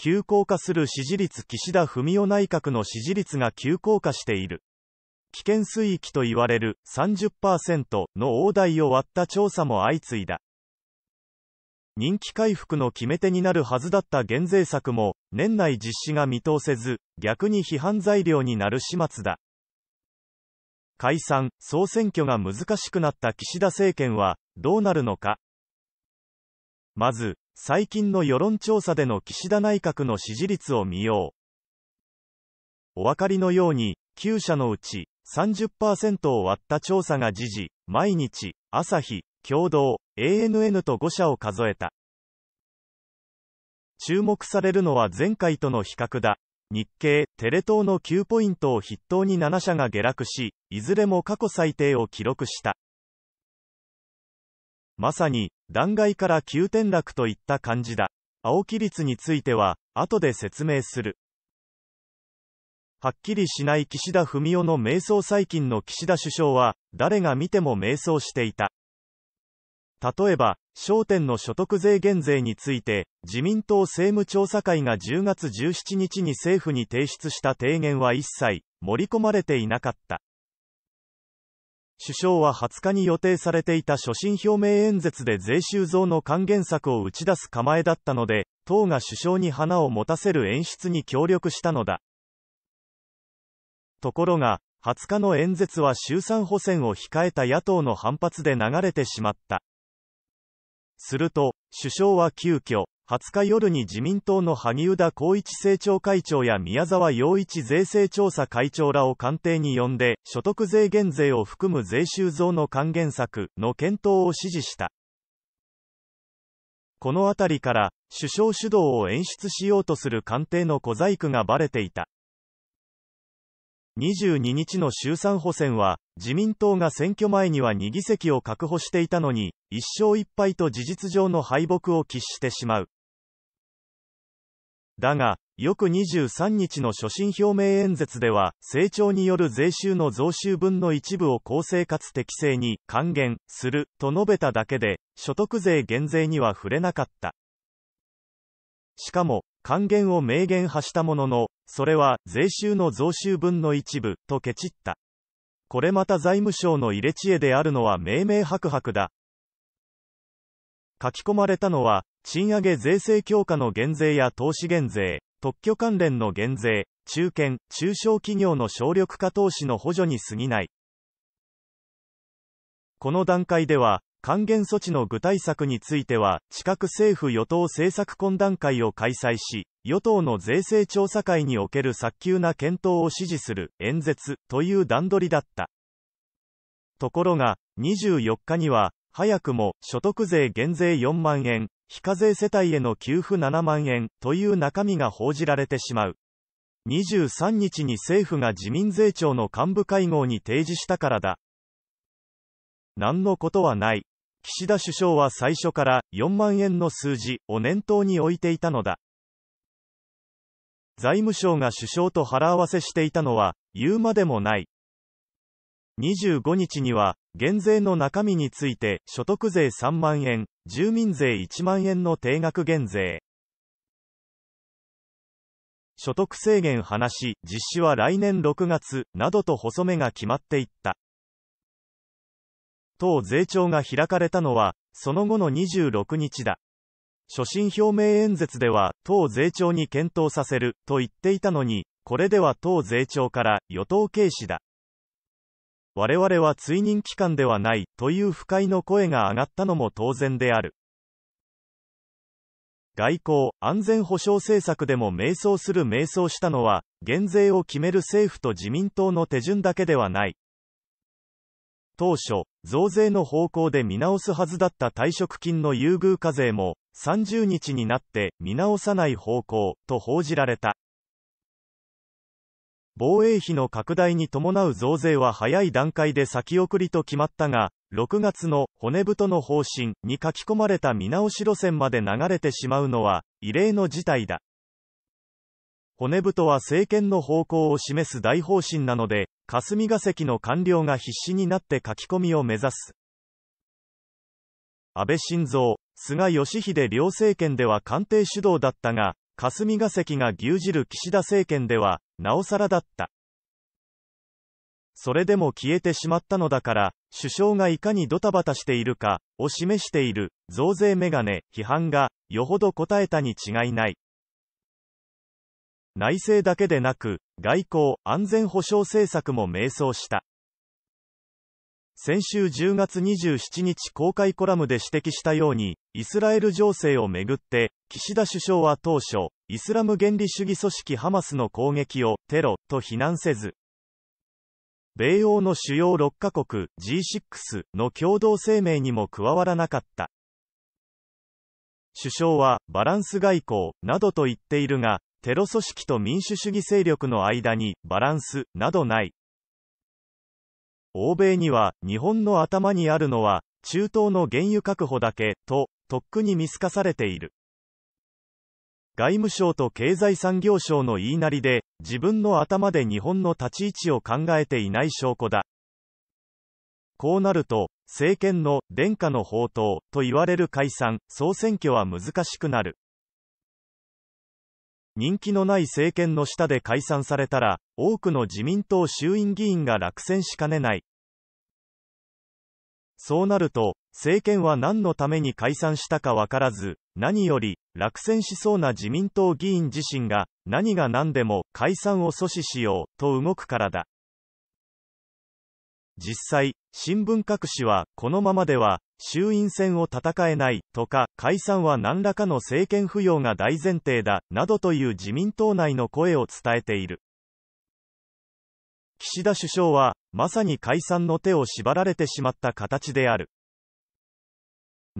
急降下する支持率岸田文雄内閣の支持率が急降下している。危険水域と言われる30%の大台を割った調査も相次いだ。人気回復の決め手になるはずだった減税策も、年内実施が見通せず、逆に批判材料になる始末だ。解散、総選挙が難しくなった岸田政権は、どうなるのか。まず、最近の世論調査での岸田内閣の支持率を見よう。お分かりのように、9社のうち30%を割った調査が時事、毎日、朝日、共同、ANN と5社を数えた。注目されるのは前回との比較だ。日経、テレ東の9ポイントを筆頭に7社が下落し、いずれも過去最低を記録した。まさに、断崖から急転落といった感じだ。青木率については、後で説明する。はっきりしない岸田文雄の迷走最近の岸田首相は、誰が見ても迷走していた。例えば、焦点の所得税減税について、自民党政務調査会が10月17日に政府に提出した提言は一切盛り込まれていなかった。首相は20日に予定されていた所信表明演説で税収増の還元策を打ち出す構えだったので、党が首相に花を持たせる演出に協力したのだ。ところが、20日の演説は衆参補選を控えた野党の反発で流れてしまった。すると、首相は急遽、20日夜に自民党の萩生田光一政調会長や宮沢洋一税制調査会長らを官邸に呼んで、所得税減税を含む税収増の還元策の検討を指示した。このあたりから、首相主導を演出しようとする官邸の小細工がばれていた。22日の衆参補選は、自民党が選挙前には2議席を確保していたのに、1勝1敗と事実上の敗北を喫してしまう。だが、翌23日の所信表明演説では、成長による税収の増収分の一部を公正かつ適正に還元すると述べただけで、所得税減税には触れなかった。しかも、還元を明言派したものの、それは税収の増収分の一部とケチった。これまた財務省の入れ知恵であるのは命名白白だ。書き込まれたのは、賃上げ税制強化の減税や投資減税、特許関連の減税、中堅・中小企業の省力化投資の補助に過ぎない。この段階では、還元措置の具体策については、近く政府与党政策懇談会を開催し、与党の税制調査会における早急な検討を指示する演説という段取りだった。ところが、24日には、早くも所得税減税4万円、非課税世帯への給付7万円という中身が報じられてしまう。23日に政府が自民税庁の幹部会合に提示したからだ。何のことはない。岸田首相は最初から4万円の数字を念頭に置いていたのだ。財務省が首相と腹合わせしていたのは、言うまでもない。25日には、減税の中身について、所得税3万円、住民税1万円の定額減税。所得制限話、実施は来年6月、などと細めが決まっていった。党税調が開かれたのは、その後の26日だ。所信表明演説では、党税調に検討させる、と言っていたのに、これでは党税調から、与党軽視だ。我々は追認機関ではないという不快の声が上がったのも当然である外交安全保障政策でも迷走する迷走したのは減税を決める政府と自民党の手順だけではない当初増税の方向で見直すはずだった退職金の優遇課税も30日になって見直さない方向と報じられた防衛費の拡大に伴う増税は早い段階で先送りと決まったが、6月の骨太の方針に書き込まれた見直し路線まで流れてしまうのは異例の事態だ。骨太は政権の方向を示す大方針なので、霞が関の官僚が必死になって書き込みを目指す。安倍晋三、菅義偉両政権では官邸主導だったが、霞が関が牛耳る岸田政権では、なおさらだった。それでも消えてしまったのだから、首相がいかにドタバタしているか、を示している、増税メガネ、批判が、よほど答えたに違いない。内政だけでなく、外交、安全保障政策も迷走した。先週10月27日公開コラムで指摘したように、イスラエル情勢をめぐって、岸田首相は当初、イスラム原理主義組織ハマスの攻撃をテロと非難せず、米欧の主要6カ国 G6 の共同声明にも加わらなかった。首相はバランス外交などと言っているが、テロ組織と民主主義勢力の間にバランスなどない。欧米には日本の頭にあるのは中東の原油確保だけととっくに見透かされている。外務省と経済産業省の言いなりで、自分の頭で日本の立ち位置を考えていない証拠だ。こうなると、政権の殿下の宝刀と言われる解散、総選挙は難しくなる。人気のない政権の下で解散されたら、多くの自民党衆院議員が落選しかねない。そうなると、政権は何のために解散したかわからず、何より、落選しそうな自民党議員自身が、何が何でも解散を阻止しようと動くからだ。実際、新聞各紙は、このままでは、衆院選を戦えないとか、解散は何らかの政権浮揚が大前提だ、などという自民党内の声を伝えている。岸田首相は、まさに解散の手を縛られてしまった形である。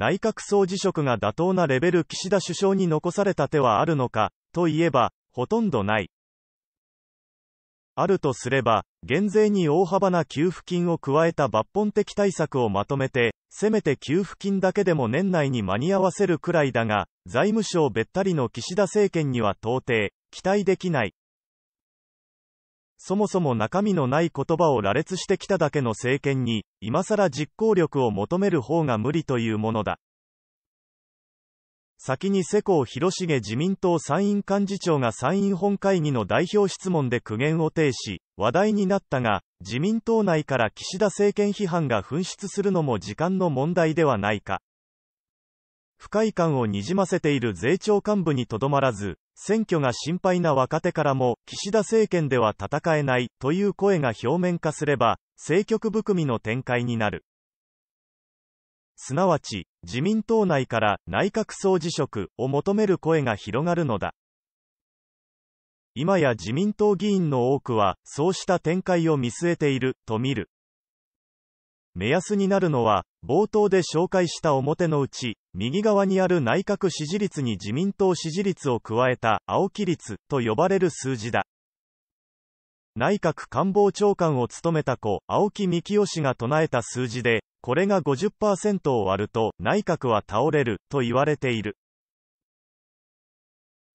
内閣総辞職が妥当なレベル岸田首相に残された手はあるのか、といえば、ほとんどない。あるとすれば、減税に大幅な給付金を加えた抜本的対策をまとめて、せめて給付金だけでも年内に間に合わせるくらいだが、財務省べったりの岸田政権には到底、期待できない。そもそも中身のない言葉を羅列してきただけの政権に、今更実行力を求める方が無理というものだ。先に世耕弘重自民党参院幹事長が参院本会議の代表質問で苦言を呈し、話題になったが、自民党内から岸田政権批判が噴出するのも時間の問題ではないか。不快感をにじませている税調幹部にとどまらず、選挙が心配な若手からも、岸田政権では戦えない、という声が表面化すれば、政局含みの展開になる。すなわち、自民党内から内閣総辞職を求める声が広がるのだ。今や自民党議員の多くは、そうした展開を見据えている、と見る。目安になるのは、冒頭で紹介した表のうち、右側にある内閣支持率に自民党支持率を加えた青木率と呼ばれる数字だ。内閣官房長官を務めた子、青木幹雄氏が唱えた数字で、これが50%を割ると内閣は倒れると言われている。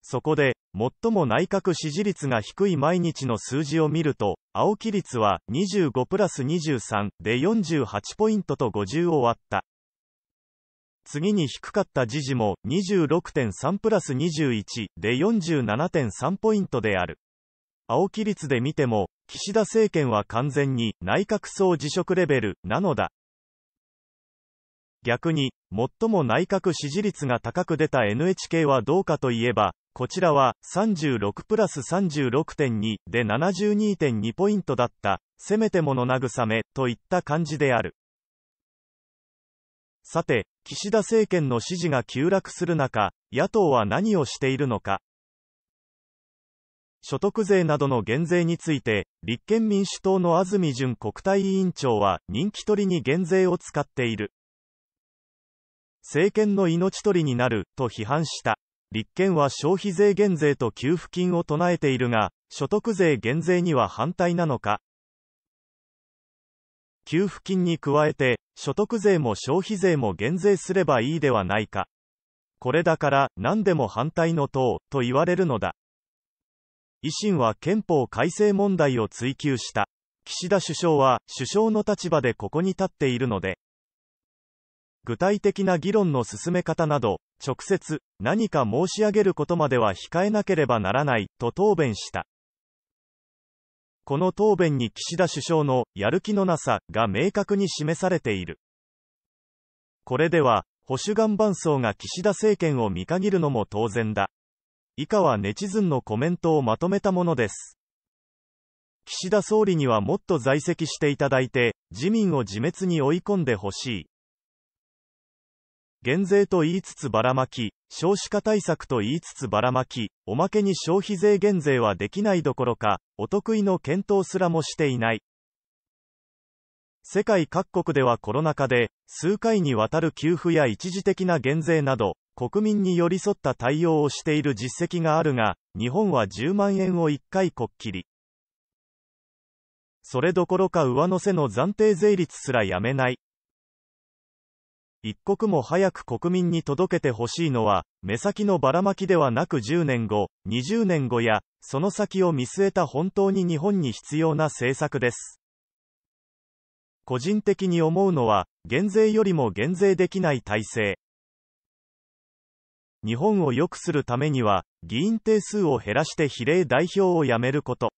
そこで、最も内閣支持率が低い毎日の数字を見ると、青木率は25プラス23で48ポイントと50を割った。次に低かった時事も26.3プラス21で47.3ポイントである。青木率で見ても、岸田政権は完全に内閣総辞職レベルなのだ。逆に、最も内閣支持率が高く出た NHK はどうかといえば、こちらは36プラス36.2で72.2ポイントだった、せめてもの慰めといった感じである。さて、岸田政権の支持が急落する中、野党は何をしているのか。所得税などの減税について、立憲民主党の安住淳国対委員長は、人気取りに減税を使っている。政権の命取りになる、と批判した。立憲は消費税減税と給付金を唱えているが、所得税減税には反対なのか給付金に加えて、所得税も消費税も減税すればいいではないか。これだから、何でも反対の党、と言われるのだ。維新は憲法改正問題を追及した。岸田首相は、首相の立場でここに立っているので、具体的な議論の進め方など、直接、何か申し上げることまでは控えなければならない、と答弁した。この答弁に岸田首相のやる気のなさが明確に示されている。これでは、保守岩盤層が岸田政権を見限るのも当然だ。以下はネチズンのコメントをまとめたものです。岸田総理にはもっと在籍していただいて、自民を自滅に追い込んでほしい。減税と言いつつばらまき、少子化対策と言いつつばらまき、おまけに消費税減税はできないどころか、お得意の検討すらもしていない。世界各国ではコロナ禍で、数回にわたる給付や一時的な減税など、国民に寄り添った対応をしている実績があるが、日本は10万円を1回こっきり。それどころか上乗せの暫定税率すらやめない。一刻も早く国民に届けてほしいのは、目先のばらまきではなく10年後、20年後や、その先を見据えた本当に日本に必要な政策です。個人的に思うのは、減税よりも減税できない体制。日本を良くするためには、議員定数を減らして比例代表をやめること。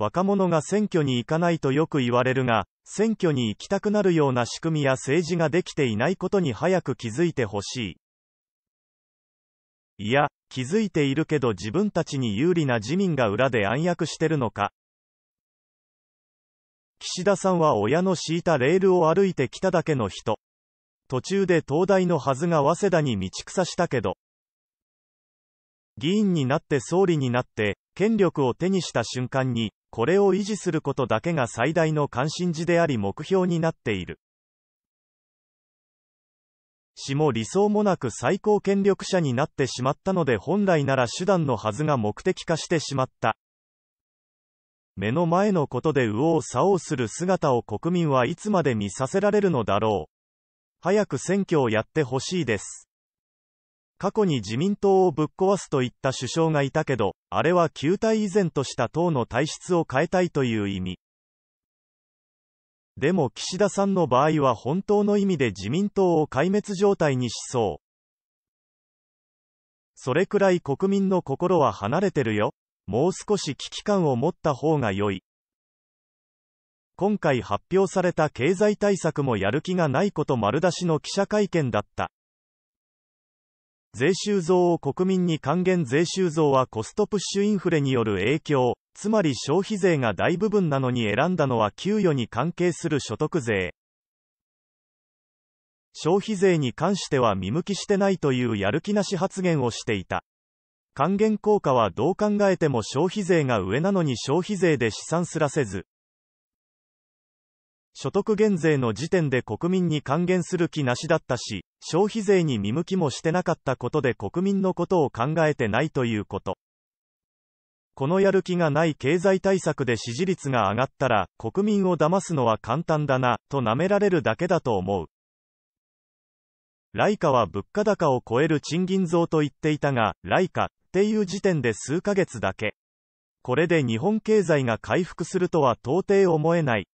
若者が選挙に行かないとよく言われるが、選挙に行きたくなるような仕組みや政治ができていないことに早く気づいてほしい。いや、気づいているけど自分たちに有利な自民が裏で暗躍してるのか。岸田さんは親の敷いたレールを歩いてきただけの人。途中で東大のはずが早稲田に道草したけど。議員になって総理になって、権力を手にした瞬間に、これを維持することだけが最大の関心事であり目標になっている。詩も理想もなく最高権力者になってしまったので本来なら手段のはずが目的化してしまった。目の前のことで右往左往する姿を国民はいつまで見させられるのだろう。早く選挙をやってほしいです。過去に自民党をぶっ壊すといった首相がいたけど、あれは旧体以前とした党の体質を変えたいという意味。でも岸田さんの場合は本当の意味で自民党を壊滅状態にしそう。それくらい国民の心は離れてるよ。もう少し危機感を持った方が良い。今回発表された経済対策もやる気がないこと丸出しの記者会見だった。税収増を国民に還元税収増はコストプッシュインフレによる影響、つまり消費税が大部分なのに選んだのは給与に関係する所得税。消費税に関しては見向きしてないというやる気なし発言をしていた。還元効果はどう考えても消費税が上なのに消費税で試算すらせず、所得減税の時点で国民に還元する気なしだったし、消費税に見向きもしてなかったことで国民のことを考えてないということ。このやる気がない経済対策で支持率が上がったら、国民を騙すのは簡単だな、と舐められるだけだと思う。ライカは物価高を超える賃金増と言っていたが、ライカっていう時点で数ヶ月だけ。これで日本経済が回復するとは到底思えない。